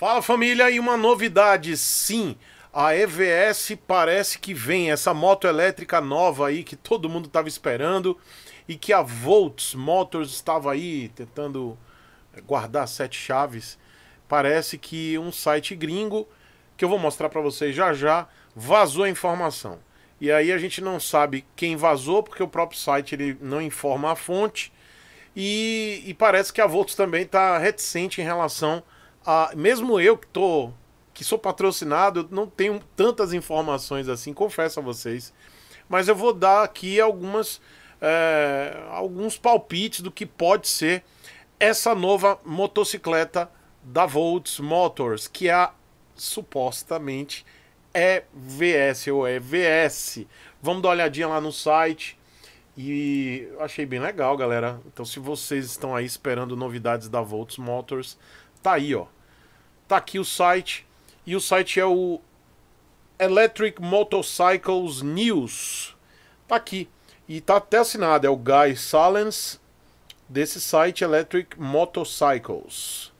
Fala família, e uma novidade, sim, a EVS parece que vem, essa moto elétrica nova aí que todo mundo estava esperando e que a Volts Motors estava aí tentando eh, guardar sete chaves. Parece que um site gringo, que eu vou mostrar para vocês já já, vazou a informação. E aí a gente não sabe quem vazou, porque o próprio site ele não informa a fonte. E, e parece que a Volts também está reticente em relação mesmo eu que tô que sou patrocinado, eu não tenho tantas informações assim, confesso a vocês. Mas eu vou dar aqui algumas é, alguns palpites do que pode ser essa nova motocicleta da Volts Motors, que é a, supostamente EVS é ou EVS. É Vamos dar uma olhadinha lá no site. E achei bem legal, galera. Então, se vocês estão aí esperando novidades da Volts Motors, Tá aí, ó. Tá aqui o site. E o site é o Electric Motorcycles News. Tá aqui. E tá até assinado. É o Guy Salens desse site Electric Motorcycles.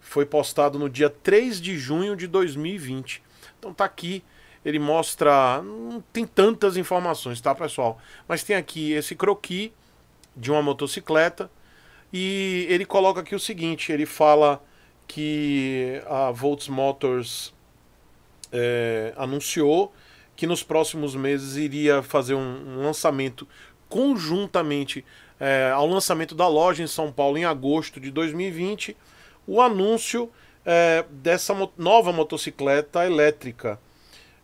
Foi postado no dia 3 de junho de 2020. Então tá aqui. Ele mostra. Não tem tantas informações, tá, pessoal? Mas tem aqui esse croquis de uma motocicleta. E ele coloca aqui o seguinte: ele fala que a Volts Motors é, anunciou que nos próximos meses iria fazer um, um lançamento conjuntamente é, ao lançamento da loja em São Paulo em agosto de 2020, o anúncio é, dessa mo nova motocicleta elétrica.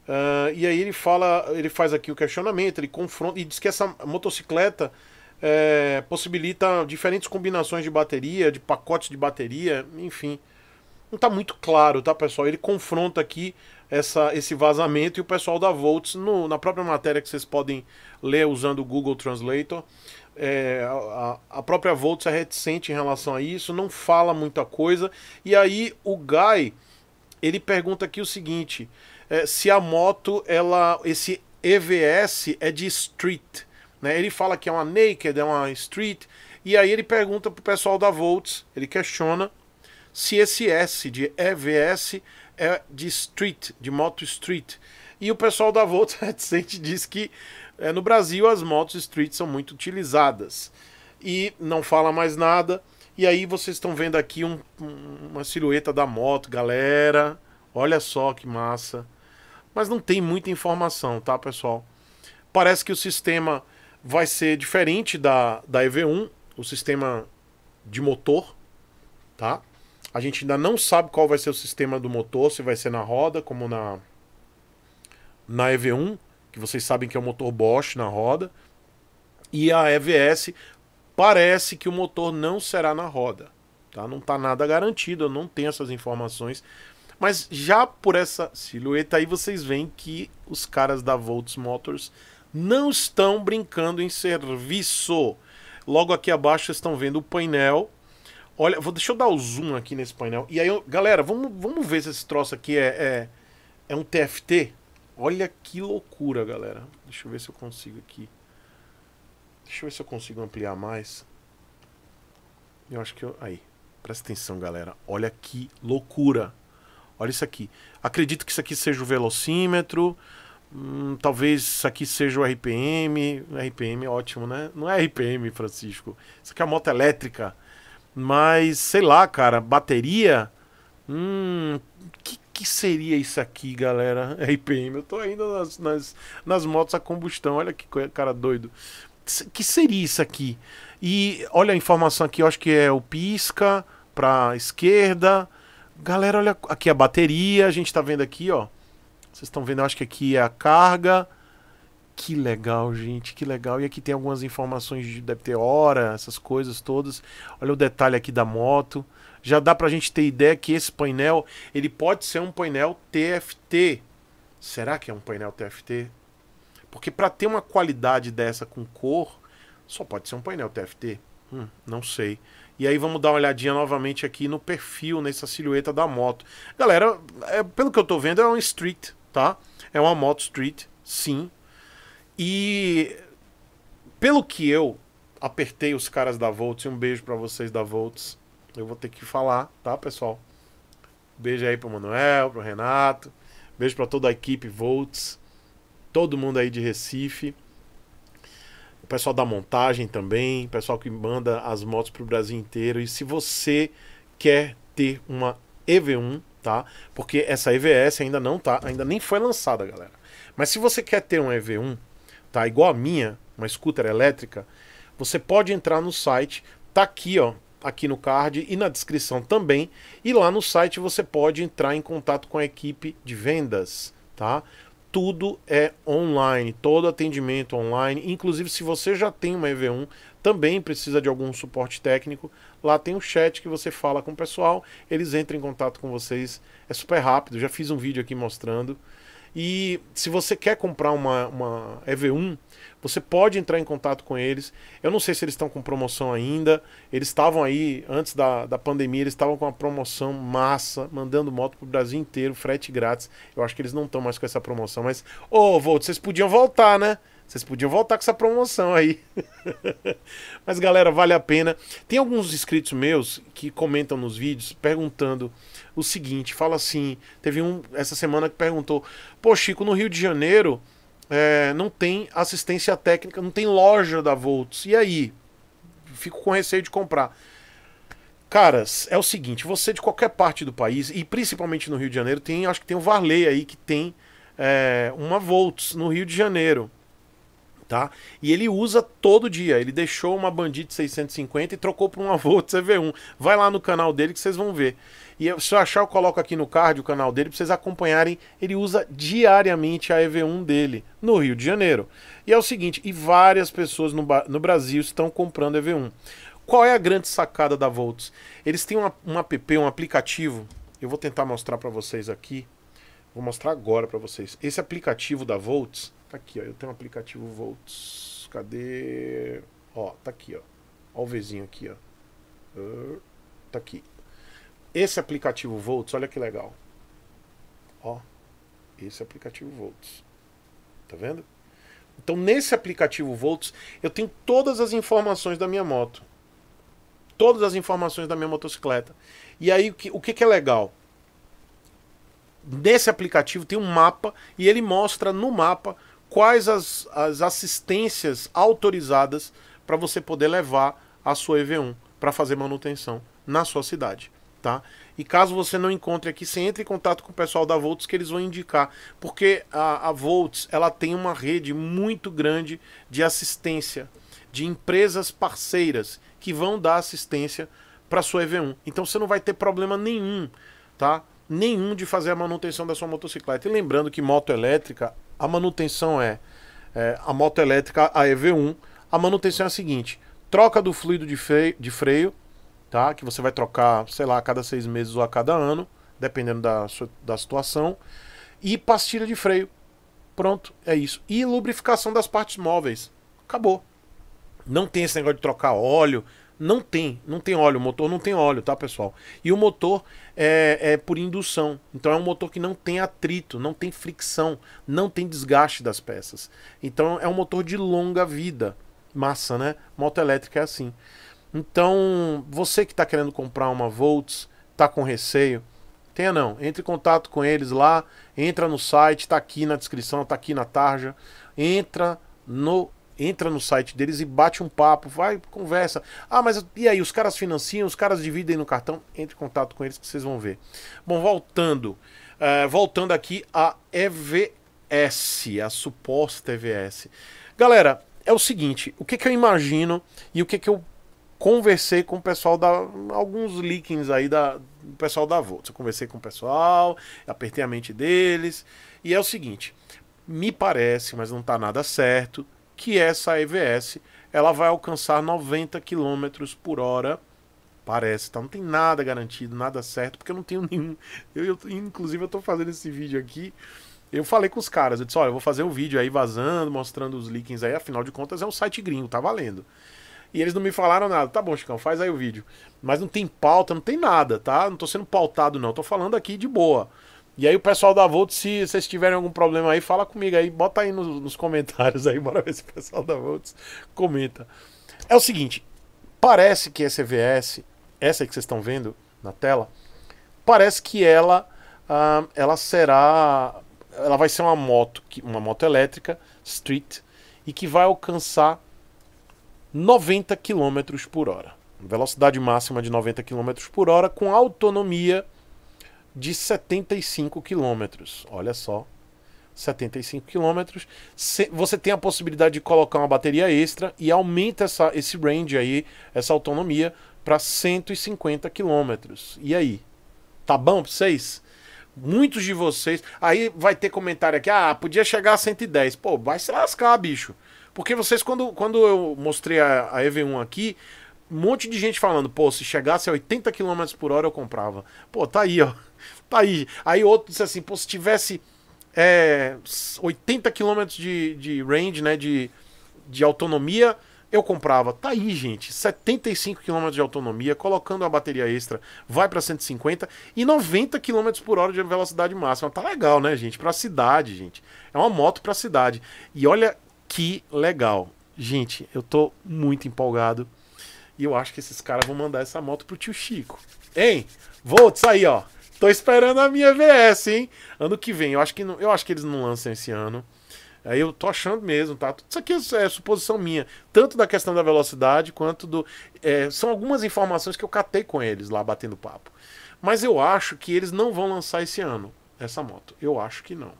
Uh, e aí ele fala, ele faz aqui o questionamento, ele confronta e diz que essa motocicleta é, possibilita diferentes combinações de bateria, de pacotes de bateria, enfim. Não está muito claro, tá, pessoal? Ele confronta aqui essa, esse vazamento e o pessoal da Volts, no, na própria matéria que vocês podem ler usando o Google Translator, é, a, a, própria Volts é reticente em relação a isso, não fala muita coisa. E aí o Guy, ele pergunta aqui o seguinte, é, se a moto, ela, esse EVS é de street, né? Ele fala que é uma naked, é uma street. E aí ele pergunta pro pessoal da Volts, ele questiona se esse S de EVS é de street, de moto street. E o pessoal da Volts reticente diz que é, no Brasil as motos street são muito utilizadas. E não fala mais nada. E aí vocês estão vendo aqui um, uma silhueta da moto, galera. Olha só que massa. Mas não tem muita informação, tá, pessoal? Parece que o sistema vai ser diferente da, da EV1, o sistema de motor, tá? A gente ainda não sabe qual vai ser o sistema do motor, se vai ser na roda, como na, na EV1, que vocês sabem que é o motor Bosch na roda. E a EVS parece que o motor não será na roda. Tá? Não está nada garantido, eu não tenho essas informações. Mas já por essa silhueta aí vocês veem que os caras da Volts Motors não estão brincando em serviço. Logo aqui abaixo estão vendo o painel. Olha, vou, deixa eu dar o zoom aqui nesse painel. E aí, eu, galera, vamos, vamos ver se esse troço aqui é, é, é um TFT. Olha que loucura, galera. Deixa eu ver se eu consigo aqui. Deixa eu ver se eu consigo ampliar mais. Eu acho que eu... Aí, presta atenção, galera. Olha que loucura. Olha isso aqui. Acredito que isso aqui seja o velocímetro. Hum, talvez isso aqui seja o RPM. RPM é ótimo, né? Não é RPM, Francisco. Isso aqui é a moto elétrica. Mas, sei lá, cara, bateria. Hum. Que, que seria isso aqui, galera? RPM. Eu tô ainda nas, nas, nas motos a combustão. Olha que cara doido. Que seria isso aqui? E olha a informação aqui, eu acho que é o pisca pra esquerda. Galera, olha aqui a bateria. A gente tá vendo aqui, ó. Vocês estão vendo, acho que aqui é a carga. Que legal, gente, que legal. E aqui tem algumas informações de deve ter hora, essas coisas todas. Olha o detalhe aqui da moto. Já dá pra gente ter ideia que esse painel, ele pode ser um painel TFT. Será que é um painel TFT? Porque para ter uma qualidade dessa com cor, só pode ser um painel TFT. Hum, não sei. E aí vamos dar uma olhadinha novamente aqui no perfil, nessa silhueta da moto. Galera, é, pelo que eu tô vendo, é um street tá? É uma moto street, sim. E pelo que eu apertei os caras da Volts, e um beijo para vocês da Volts. Eu vou ter que falar, tá, pessoal? Beijo aí pro Manuel, pro Renato, beijo para toda a equipe Volts, todo mundo aí de Recife. O pessoal da montagem também, o pessoal que manda as motos pro Brasil inteiro. E se você quer ter uma EV1 tá? Porque essa EVS ainda não tá, ainda nem foi lançada, galera. Mas se você quer ter uma EV1, tá? Igual a minha, uma scooter elétrica, você pode entrar no site, tá aqui, ó, aqui no card e na descrição também. E lá no site você pode entrar em contato com a equipe de vendas, tá? Tudo é online, todo atendimento online. Inclusive, se você já tem uma EV1, também precisa de algum suporte técnico, Lá tem o um chat que você fala com o pessoal, eles entram em contato com vocês. É super rápido, já fiz um vídeo aqui mostrando. E se você quer comprar uma, uma EV1, você pode entrar em contato com eles. Eu não sei se eles estão com promoção ainda. Eles estavam aí, antes da, da pandemia, eles estavam com uma promoção massa, mandando moto para o Brasil inteiro, frete grátis. Eu acho que eles não estão mais com essa promoção, mas. Ô, oh, Volt, vocês podiam voltar, né? Vocês podiam voltar com essa promoção aí. Mas galera, vale a pena. Tem alguns inscritos meus que comentam nos vídeos perguntando o seguinte, fala assim, teve um essa semana que perguntou: "Pô, Chico, no Rio de Janeiro, é, não tem assistência técnica, não tem loja da Volts. E aí? Fico com receio de comprar." Caras, é o seguinte, você de qualquer parte do país, e principalmente no Rio de Janeiro, tem, acho que tem o Varley aí que tem é, uma Volts no Rio de Janeiro tá? E ele usa todo dia. Ele deixou uma Bandit 650 e trocou por uma Volt CV1. Vai lá no canal dele que vocês vão ver. E se eu achar, eu coloco aqui no card o canal dele para vocês acompanharem. Ele usa diariamente a EV1 dele no Rio de Janeiro. E é o seguinte, e várias pessoas no, no Brasil estão comprando EV1. Qual é a grande sacada da Volts? Eles têm uma, um app, um aplicativo. Eu vou tentar mostrar para vocês aqui. Vou mostrar agora para vocês. Esse aplicativo da Volts, Tá aqui, ó. Eu tenho um aplicativo Volts. Cadê? Ó, tá aqui, ó. Ó o Vzinho aqui, ó. Uh, tá aqui. Esse aplicativo Volts, olha que legal. Ó. Esse aplicativo Volts. Tá vendo? Então, nesse aplicativo Volts, eu tenho todas as informações da minha moto. Todas as informações da minha motocicleta. E aí, o que, o que, que é legal? Nesse aplicativo tem um mapa e ele mostra no mapa quais as, as assistências autorizadas para você poder levar a sua EV1 para fazer manutenção na sua cidade. Tá? E caso você não encontre aqui, você entre em contato com o pessoal da Volts que eles vão indicar, porque a, a Volts ela tem uma rede muito grande de assistência, de empresas parceiras que vão dar assistência para sua EV1. Então você não vai ter problema nenhum, tá? Nenhum de fazer a manutenção da sua motocicleta. E lembrando que moto elétrica a manutenção é, é a moto elétrica, a EV1. A manutenção é a seguinte: troca do fluido de freio, de freio, tá? Que você vai trocar, sei lá, a cada seis meses ou a cada ano, dependendo da, da situação. E pastilha de freio. Pronto, é isso. E lubrificação das partes móveis. Acabou. Não tem esse negócio de trocar óleo, não tem, não tem óleo, o motor não tem óleo, tá pessoal? E o motor é, é por indução, então é um motor que não tem atrito, não tem fricção, não tem desgaste das peças. Então é um motor de longa vida, massa, né? Moto elétrica é assim. Então você que está querendo comprar uma Volts, tá com receio, tenha não, entre em contato com eles lá, entra no site, tá aqui na descrição, tá aqui na tarja, entra no entra no site deles e bate um papo, vai, conversa. Ah, mas e aí, os caras financiam, os caras dividem no cartão? Entre em contato com eles que vocês vão ver. Bom, voltando. Uh, voltando aqui a EVS, a suposta EVS. Galera, é o seguinte, o que, que eu imagino e o que, que eu conversei com o pessoal da. alguns leakings aí da, do pessoal da Volts. Eu conversei com o pessoal, apertei a mente deles. E é o seguinte: me parece, mas não está nada certo, que essa EVS ela vai alcançar 90 km por hora. Parece, tá? Não tem nada garantido, nada certo, porque eu não tenho nenhum. Eu, eu inclusive, eu tô fazendo esse vídeo aqui. Eu falei com os caras, eu disse: olha, eu vou fazer um vídeo aí vazando, mostrando os leakings aí, afinal de contas é um site gringo, tá valendo. E eles não me falaram nada. Tá bom, Chicão, faz aí o vídeo. Mas não tem pauta, não tem nada, tá? Não tô sendo pautado, não. Tô falando aqui de boa. E aí o pessoal da Volt, se vocês tiverem algum problema aí, fala comigo aí, bota aí nos, nos comentários aí, bora ver se o pessoal da Volt comenta. É o seguinte, parece que essa EVS, essa que vocês estão vendo na tela, parece que ela, ah, ela será, ela vai ser uma moto, uma moto elétrica, street, e que vai alcançar 90 km por hora. Velocidade máxima de 90 km por hora com autonomia de 75 quilômetros. Olha só, 75 quilômetros. Você tem a possibilidade de colocar uma bateria extra e aumenta essa, esse range aí, essa autonomia, para 150 quilômetros. E aí? Tá bom para vocês? Muitos de vocês. Aí vai ter comentário aqui: ah, podia chegar a 110. Pô, vai se lascar, bicho. Porque vocês, quando, quando eu mostrei a, a EV1 aqui, um monte de gente falando, pô, se chegasse a 80 km por hora eu comprava. Pô, tá aí, ó. Tá aí. Aí outro disse assim, pô, se tivesse é, 80 km de, de range, né, de, de autonomia, eu comprava. Tá aí, gente, 75 km de autonomia, colocando a bateria extra, vai para 150 e 90 km por hora de velocidade máxima. Tá legal, né, gente? Para cidade, gente. É uma moto para cidade. E olha que legal. Gente, eu tô muito empolgado e eu acho que esses caras vão mandar essa moto pro tio Chico. Hein? Volts aí, ó. Tô esperando a minha VS, hein? Ano que vem. Eu acho que, não, eu acho que eles não lançam esse ano. Aí eu tô achando mesmo, tá? Isso aqui é, é suposição minha, tanto da questão da velocidade quanto do. É, são algumas informações que eu catei com eles lá batendo papo. Mas eu acho que eles não vão lançar esse ano essa moto. Eu acho que não.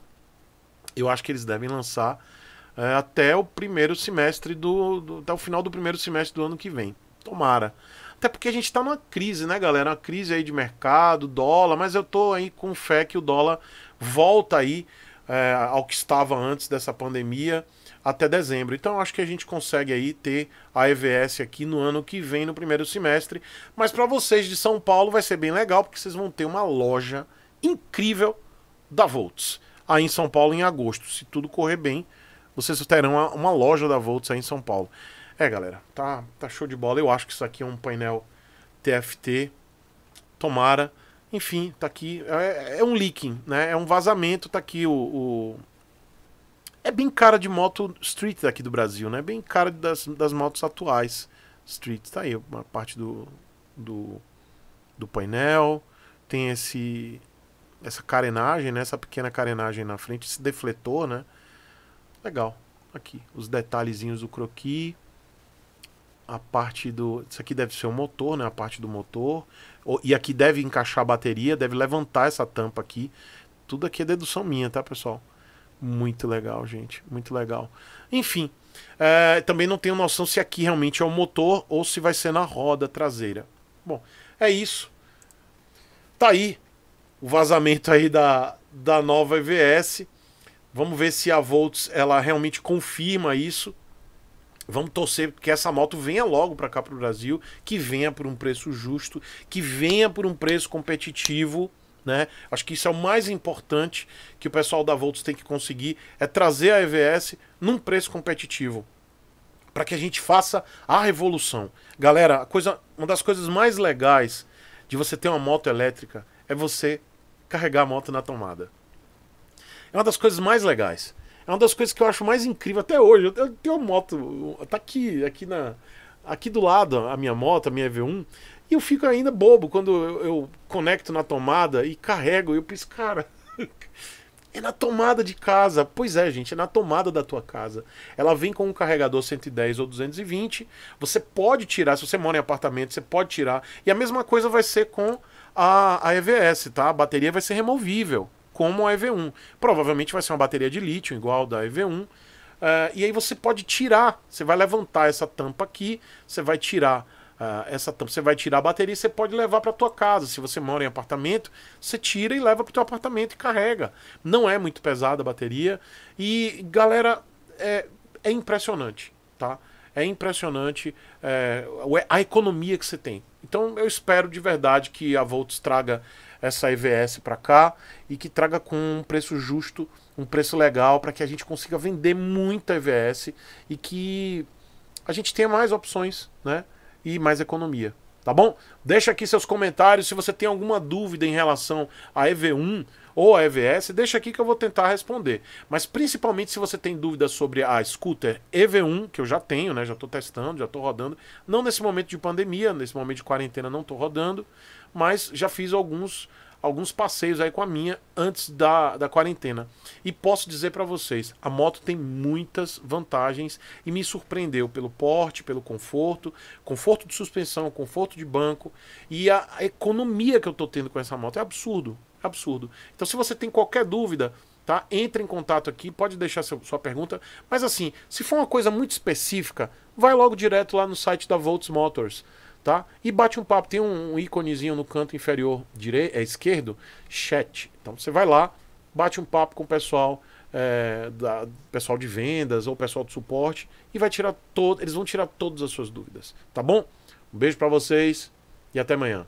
Eu acho que eles devem lançar é, até o primeiro semestre do, do. até o final do primeiro semestre do ano que vem. Tomara. Até porque a gente tá numa crise, né, galera? Uma crise aí de mercado, dólar, mas eu tô aí com fé que o dólar volta aí é, ao que estava antes dessa pandemia até dezembro. Então acho que a gente consegue aí ter a EVS aqui no ano que vem, no primeiro semestre. Mas para vocês de São Paulo vai ser bem legal, porque vocês vão ter uma loja incrível da Volts aí em São Paulo em agosto. Se tudo correr bem, vocês terão uma loja da Volts aí em São Paulo. É, galera, tá, tá show de bola. Eu acho que isso aqui é um painel TFT. Tomara. Enfim, tá aqui. É, é um leaking, né? É um vazamento. Tá aqui o, o, É bem cara de moto street daqui do Brasil, né? Bem cara das, das motos atuais street. Tá aí uma parte do, do, do painel. Tem esse essa carenagem, né? Essa pequena carenagem na frente. Esse defletor, né? Legal. Aqui, os detalhezinhos do croquis a parte do. Isso aqui deve ser o motor, né? A parte do motor. E aqui deve encaixar a bateria, deve levantar essa tampa aqui. Tudo aqui é dedução minha, tá, pessoal? Muito legal, gente. Muito legal. Enfim, é, também não tenho noção se aqui realmente é o motor ou se vai ser na roda traseira. Bom, é isso. Tá aí o vazamento aí da, da nova EVS. Vamos ver se a Volts ela realmente confirma isso Vamos torcer que essa moto venha logo para cá para o Brasil, que venha por um preço justo, que venha por um preço competitivo. Né? Acho que isso é o mais importante que o pessoal da Volts tem que conseguir é trazer a EVS num preço competitivo para que a gente faça a revolução. Galera, a coisa, uma das coisas mais legais de você ter uma moto elétrica é você carregar a moto na tomada. É uma das coisas mais legais. É uma das coisas que eu acho mais incrível até hoje. Eu tenho uma moto, tá aqui, aqui na aqui do lado a minha moto, a minha EV1, e eu fico ainda bobo quando eu, eu conecto na tomada e carrego, e eu penso, cara, é na tomada de casa. Pois é, gente, é na tomada da tua casa. Ela vem com um carregador 110 ou 220. Você pode tirar, se você mora em apartamento, você pode tirar. E a mesma coisa vai ser com a, a EVS, tá? A bateria vai ser removível como a EV1. Provavelmente vai ser uma bateria de lítio igual da EV1. Uh, eh, e aí você pode tirar, você vai levantar essa tampa aqui, você vai tirar uh, essa tampa, você vai tirar a bateria e você pode levar para tua casa. Se você mora em apartamento, você tira e leva para o teu apartamento e carrega. Não é muito pesada a bateria e galera é, é impressionante, tá? É impressionante é, a economia que você tem. Então eu espero de verdade que a Volts traga essa EVS para cá e que traga com um preço justo, um preço legal para que a gente consiga vender muita EVS e que a gente tenha mais opções, né? E mais economia, tá bom? Deixa aqui seus comentários se você tem alguma dúvida em relação à EV1 ou a EVS, deixa aqui que eu vou tentar responder. Mas principalmente se você tem dúvidas sobre a scooter EV1, que eu já tenho, né? Já estou testando, já estou rodando. Não nesse momento de pandemia, nesse momento de quarentena não estou rodando, mas já fiz alguns alguns passeios aí com a minha antes da, da quarentena. E posso dizer para vocês, a moto tem muitas vantagens e me surpreendeu pelo porte, pelo conforto, conforto de suspensão, conforto de banco e a economia que eu tô tendo com essa moto é absurdo, absurdo. Então se você tem qualquer dúvida, tá? Entre em contato aqui, pode deixar seu, sua pergunta, mas assim, se for uma coisa muito específica, vai logo direto lá no site da Volts Motors tá? E bate um papo, tem um, íconezinho no canto inferior direito, é esquerdo, chat. Então você vai lá, bate um papo com o pessoal é, da, pessoal de vendas ou pessoal de suporte e vai tirar todo, eles vão tirar todas as suas dúvidas, tá bom? Um beijo para vocês e até amanhã.